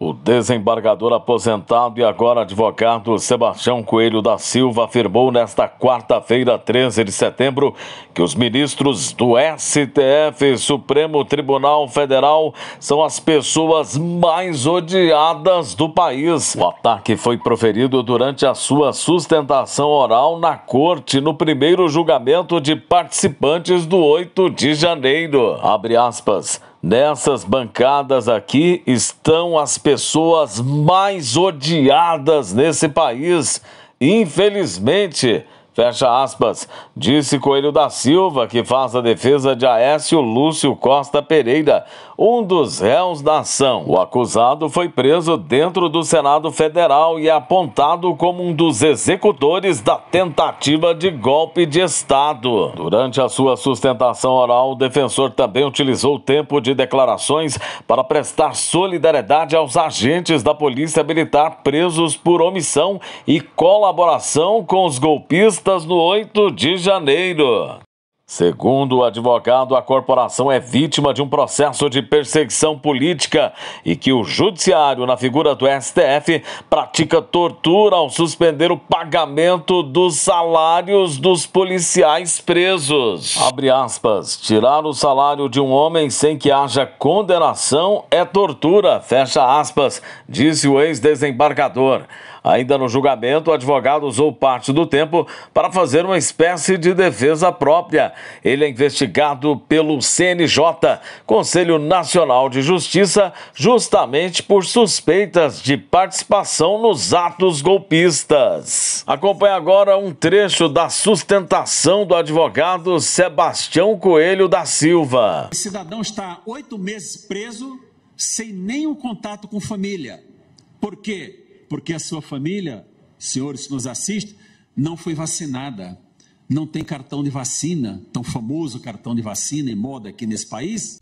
O desembargador aposentado e agora advogado Sebastião Coelho da Silva afirmou nesta quarta-feira, 13 de setembro, que os ministros do STF, Supremo Tribunal Federal, são as pessoas mais odiadas do país. O ataque foi proferido durante a sua sustentação oral na corte no primeiro julgamento de participantes do 8 de janeiro. Abre aspas. Nessas bancadas aqui estão as pessoas mais odiadas nesse país, infelizmente. Fecha aspas. Disse Coelho da Silva, que faz a defesa de Aécio Lúcio Costa Pereira, um dos réus da ação. O acusado foi preso dentro do Senado Federal e apontado como um dos executores da tentativa de golpe de Estado. Durante a sua sustentação oral, o defensor também utilizou o tempo de declarações para prestar solidariedade aos agentes da Polícia Militar presos por omissão e colaboração com os golpistas festas no 8 de janeiro. Segundo o advogado, a corporação é vítima de um processo de perseguição política e que o judiciário, na figura do STF, pratica tortura ao suspender o pagamento dos salários dos policiais presos. Abre aspas. Tirar o salário de um homem sem que haja condenação é tortura, fecha aspas, disse o ex-desembargador. Ainda no julgamento, o advogado usou parte do tempo para fazer uma espécie de defesa própria ele é investigado pelo CNJ, Conselho Nacional de Justiça, justamente por suspeitas de participação nos atos golpistas. Acompanhe agora um trecho da sustentação do advogado Sebastião Coelho da Silva. O cidadão está oito meses preso sem nenhum contato com família. Por quê? Porque a sua família, senhores que nos assistem, não foi vacinada não tem cartão de vacina, tão famoso cartão de vacina em moda aqui nesse país.